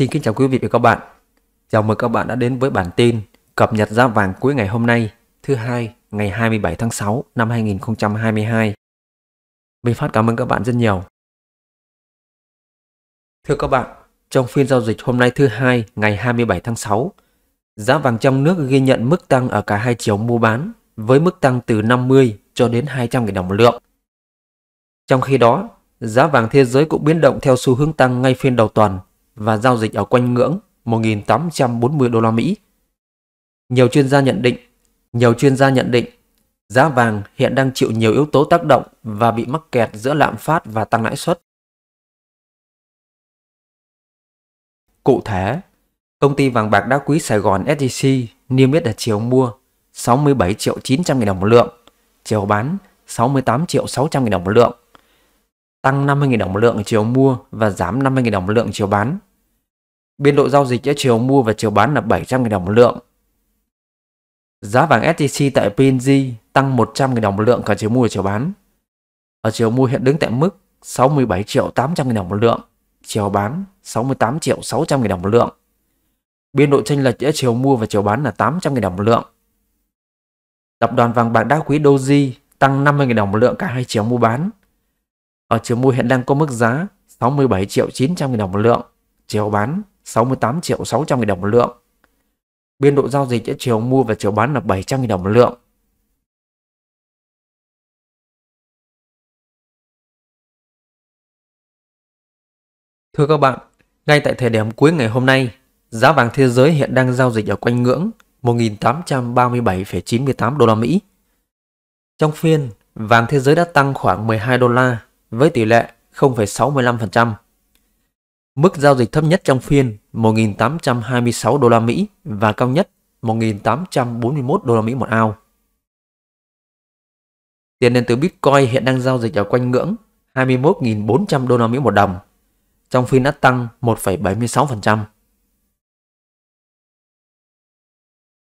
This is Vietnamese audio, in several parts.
Xin kính chào quý vị và các bạn. Chào mừng các bạn đã đến với bản tin cập nhật giá vàng cuối ngày hôm nay, thứ hai, ngày 27 tháng 6 năm 2022. mình Phát cảm ơn các bạn rất nhiều. Thưa các bạn, trong phiên giao dịch hôm nay thứ hai, ngày 27 tháng 6, giá vàng trong nước ghi nhận mức tăng ở cả hai chiều mua bán với mức tăng từ 50 cho đến 200.000 đồng một lượng. Trong khi đó, giá vàng thế giới cũng biến động theo xu hướng tăng ngay phiên đầu tuần – và giao dịch ở quanh ngưỡng 1.840 đô la Mỹ. Nhiều chuyên gia nhận định, nhiều chuyên gia nhận định giá vàng hiện đang chịu nhiều yếu tố tác động và bị mắc kẹt giữa lạm phát và tăng lãi suất. Cụ thể, công ty vàng bạc đá quý Sài Gòn SJC niêm yết ở chiều mua 67 triệu 900 000 đồng một lượng, chiều bán 68 triệu 600 000 đồng một lượng, tăng 50 000 đồng một lượng chiều mua và giảm 50 000 đồng một lượng chiều bán. Biên độ giao dịch giữa chiều mua và chiều bán là 700.000 đồng một lượng. Giá vàng SJC tại PNG tăng 100.000 đồng một lượng cả chiều mua và chiều bán. Ở chiều mua hiện đứng tại mức 67 triệu 800 000 đồng một lượng, chiều bán 68 triệu 600 000 đồng một lượng. Biên độ chênh lệch giữa chiều mua và chiều bán là 800 000 đồng một lượng. Tập đoàn vàng bạc đá quý Doji tăng 50 000 đồng một lượng cả hai chiều mua bán. Ở chiều mua hiện đang có mức giá 67 triệu 900 000 đồng một lượng, chiều bán 68 triệu 600 nghìn đồng một lượng. Biên độ giao dịch giữa chiều mua và chiều bán là 700 nghìn đồng một lượng. Thưa các bạn, ngay tại thời điểm cuối ngày hôm nay, giá vàng thế giới hiện đang giao dịch ở quanh ngưỡng 1.837,98 đô la Mỹ. Trong phiên, vàng thế giới đã tăng khoảng 12 đô la với tỷ lệ 0,65%. Mức giao dịch thấp nhất trong phiên 1.826 đô la Mỹ và cao nhất 1.841 đô la Mỹ một ao. Tiền điện tử Bitcoin hiện đang giao dịch ở quanh ngưỡng 21.400 đô la Mỹ một đồng, trong phiên đã tăng 1,76%.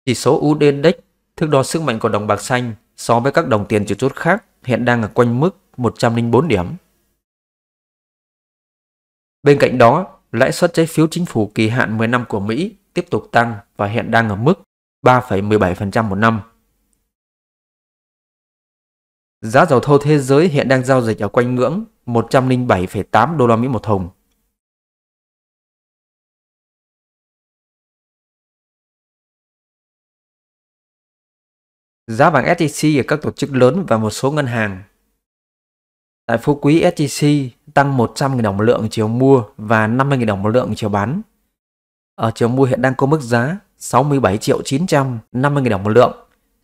Chỉ số UD Index, thước đo sức mạnh của đồng bạc xanh so với các đồng tiền chủ chốt khác hiện đang ở quanh mức 104 điểm. Bên cạnh đó, lãi suất trái phiếu chính phủ kỳ hạn 10 năm của Mỹ tiếp tục tăng và hiện đang ở mức 3,17% một năm. Giá dầu thô thế giới hiện đang giao dịch ở quanh ngưỡng 107,8 đô la Mỹ một thùng. Giá vàng SJC ở các tổ chức lớn và một số ngân hàng Tại Phú Quý SJC tăng 100.000 đồng một lượng chiều mua và 50.000 đồng một lượng chiều bán. Ở chiều mua hiện đang có mức giá 67 triệu 950.000 đồng một lượng,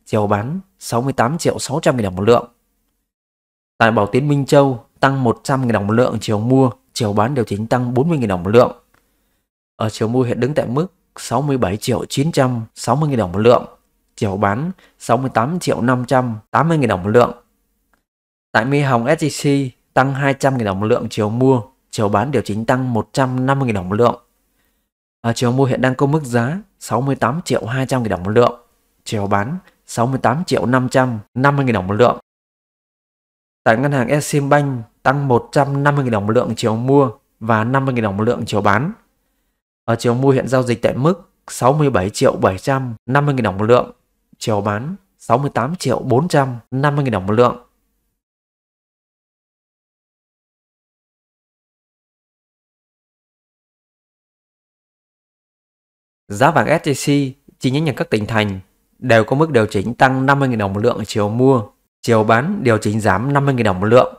chiều bán 68 triệu 600.000 đồng một lượng. Tại Bảo Tiến Minh Châu tăng 100.000 đồng một lượng chiều mua, chiều bán điều chỉnh tăng 40.000 đồng một lượng. Ở chiều mua hiện đứng tại mức 67 triệu 960.000 đồng một lượng, chiều bán 68 triệu 580.000 đồng một lượng. Tại Mi Hồng sgc tăng 200.000 đồng một lượng chiều mua, chiều bán điều chỉnh tăng 150.000 đồng một lượng. À, chiều mua hiện đang có mức giá 68 triệu 200 000 đồng một lượng, chiều bán 68 triệu 550 000 đồng một lượng. Tại ngân hàng Eximbank tăng 150 000 đồng một lượng chiều mua và 50 000 đồng một lượng chiều bán. Ở chiều mua hiện giao dịch tại mức 67 triệu 750 000 đồng một lượng, chiều bán 68 triệu 450 000 đồng một lượng. Giá vàng SJC chi nhánh nhà các tỉnh thành đều có mức điều chỉnh tăng 50.000 đồng một lượng ở chiều mua, chiều bán điều chỉnh giảm 50.000 đồng một lượng.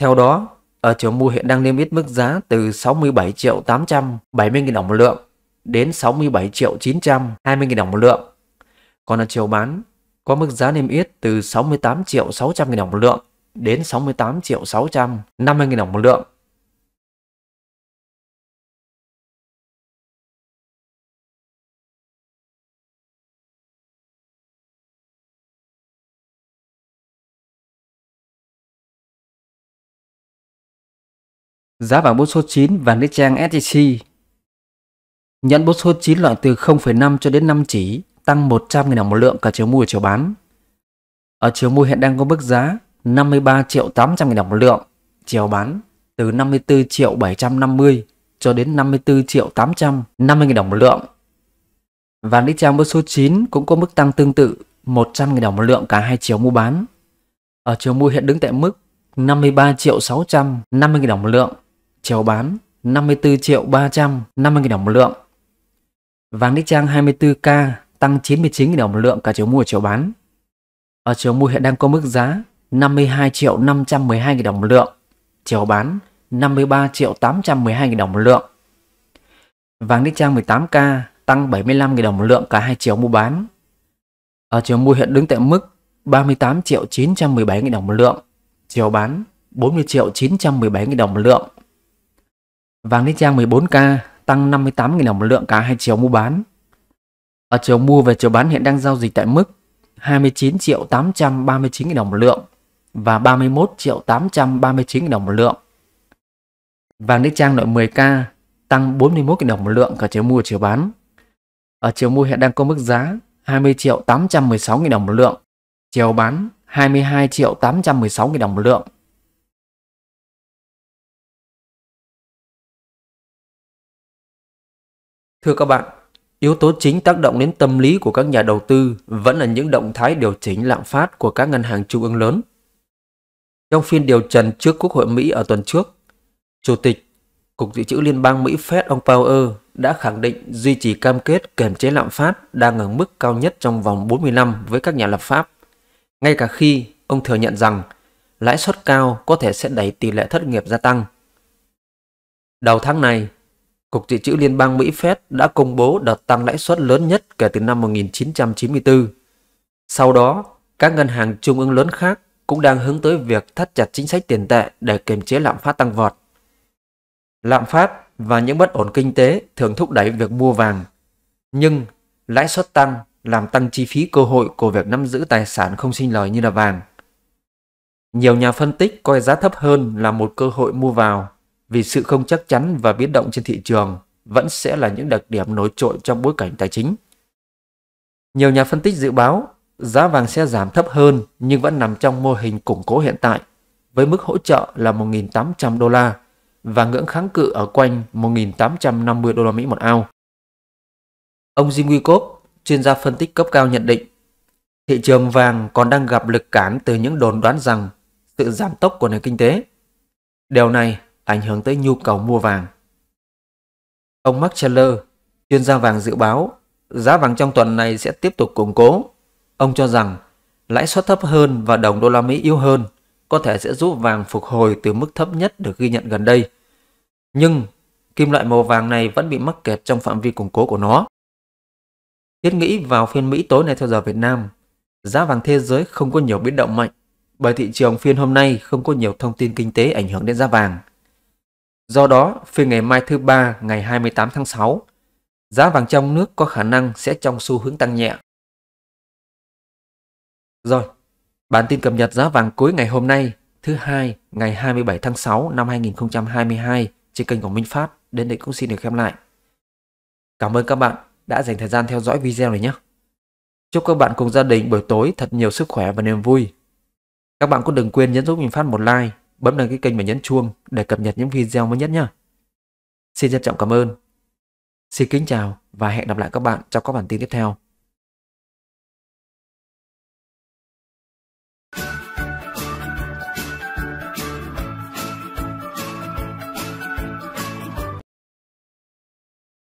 Theo đó, ở chiều mua hiện đang niêm yết mức giá từ 67 triệu 870.000 đồng một lượng đến 67 triệu 920.000 đồng một lượng. Còn ở chiều bán có mức giá niêm yết từ 68 triệu 600.000 đồng một lượng đến 68 triệu 650.000 đồng một lượng. giá vàng bốt số 9 và nữ trang SJC. Nhận bốt số 9 loại từ 0,5 cho đến 5 chỉ, tăng 100.000 đồng một lượng cả chiều mua và chiều bán. Ở chiều mua hiện đang có mức giá 53 triệu 800 000 đồng một lượng, chiều bán từ 54 triệu 750 cho đến 54 triệu 850 000 đồng một lượng. Vàng nữ trang bốt số 9 cũng có mức tăng tương tự 100 000 đồng một lượng cả hai chiều mua bán. Ở chiều mua hiện đứng tại mức 53 triệu 650 000 đồng một lượng, chiều bán 54 triệu 350 000 đồng một lượng. Vàng Đức Trang 24K tăng 99 000 đồng một lượng cả chiều mua chiều bán. Ở chiều mua hiện đang có mức giá 52 triệu 512 000 đồng một lượng, chiều bán 53 triệu 812 000 đồng một lượng. Vàng Đức Trang 18K tăng 75 000 đồng một lượng cả hai chiều mua bán. Ở chiều mua hiện đứng tại mức 38 triệu 917 000 đồng một lượng, chiều bán 40 triệu 917 000 đồng một lượng. Vàng Ninh Trang 14K tăng 58.000 đồng một lượng cả hai chiều mua bán. Ở chiều mua và chiều bán hiện đang giao dịch tại mức 29 triệu 839 000 đồng một lượng và 31 triệu 839 000 đồng một lượng. Vàng Đức Trang loại 10K tăng 41 000 đồng một lượng cả chiều mua chiều bán. Ở chiều mua hiện đang có mức giá 20 triệu 816 000 đồng một lượng, chiều bán 22 triệu 816 000 đồng một lượng. Thưa các bạn, yếu tố chính tác động đến tâm lý của các nhà đầu tư vẫn là những động thái điều chỉnh lạm phát của các ngân hàng trung ương lớn. Trong phiên điều trần trước Quốc hội Mỹ ở tuần trước, Chủ tịch Cục Dự trữ Liên bang Mỹ Fed ông Powell đã khẳng định duy trì cam kết kiểm chế lạm phát đang ở mức cao nhất trong vòng 40 năm với các nhà lập pháp, ngay cả khi ông thừa nhận rằng lãi suất cao có thể sẽ đẩy tỷ lệ thất nghiệp gia tăng. Đầu tháng này, Cục Dự trữ Liên bang Mỹ Fed đã công bố đợt tăng lãi suất lớn nhất kể từ năm 1994. Sau đó, các ngân hàng trung ương lớn khác cũng đang hướng tới việc thắt chặt chính sách tiền tệ để kiềm chế lạm phát tăng vọt. Lạm phát và những bất ổn kinh tế thường thúc đẩy việc mua vàng, nhưng lãi suất tăng làm tăng chi phí cơ hội của việc nắm giữ tài sản không sinh lời như là vàng. Nhiều nhà phân tích coi giá thấp hơn là một cơ hội mua vào vì sự không chắc chắn và biến động trên thị trường vẫn sẽ là những đặc điểm nổi trội trong bối cảnh tài chính. Nhiều nhà phân tích dự báo giá vàng sẽ giảm thấp hơn nhưng vẫn nằm trong mô hình củng cố hiện tại với mức hỗ trợ là 1.800 đô la và ngưỡng kháng cự ở quanh 1.850 đô la Mỹ một ao. Ông Jim Wickoff, chuyên gia phân tích cấp cao nhận định, thị trường vàng còn đang gặp lực cản từ những đồn đoán rằng sự giảm tốc của nền kinh tế. Điều này ảnh hưởng tới nhu cầu mua vàng. Ông Mark Scheller, chuyên gia vàng dự báo giá vàng trong tuần này sẽ tiếp tục củng cố. Ông cho rằng lãi suất thấp hơn và đồng đô la Mỹ yếu hơn có thể sẽ giúp vàng phục hồi từ mức thấp nhất được ghi nhận gần đây. Nhưng kim loại màu vàng này vẫn bị mắc kẹt trong phạm vi củng cố của nó. Thiết nghĩ vào phiên Mỹ tối nay theo giờ Việt Nam, giá vàng thế giới không có nhiều biến động mạnh bởi thị trường phiên hôm nay không có nhiều thông tin kinh tế ảnh hưởng đến giá vàng. Do đó, phiên ngày mai thứ ba ngày 28 tháng 6, giá vàng trong nước có khả năng sẽ trong xu hướng tăng nhẹ. Rồi, bản tin cập nhật giá vàng cuối ngày hôm nay, thứ hai ngày 27 tháng 6 năm 2022 trên kênh của Minh Phát đến đây cũng xin được khép lại. Cảm ơn các bạn đã dành thời gian theo dõi video này nhé. Chúc các bạn cùng gia đình buổi tối thật nhiều sức khỏe và niềm vui. Các bạn cũng đừng quên nhấn giúp Minh phát một like bấm đăng ký kênh và nhấn chuông để cập nhật những video mới nhất nhé. Xin trân trọng cảm ơn. Xin kính chào và hẹn gặp lại các bạn trong các bản tin tiếp theo.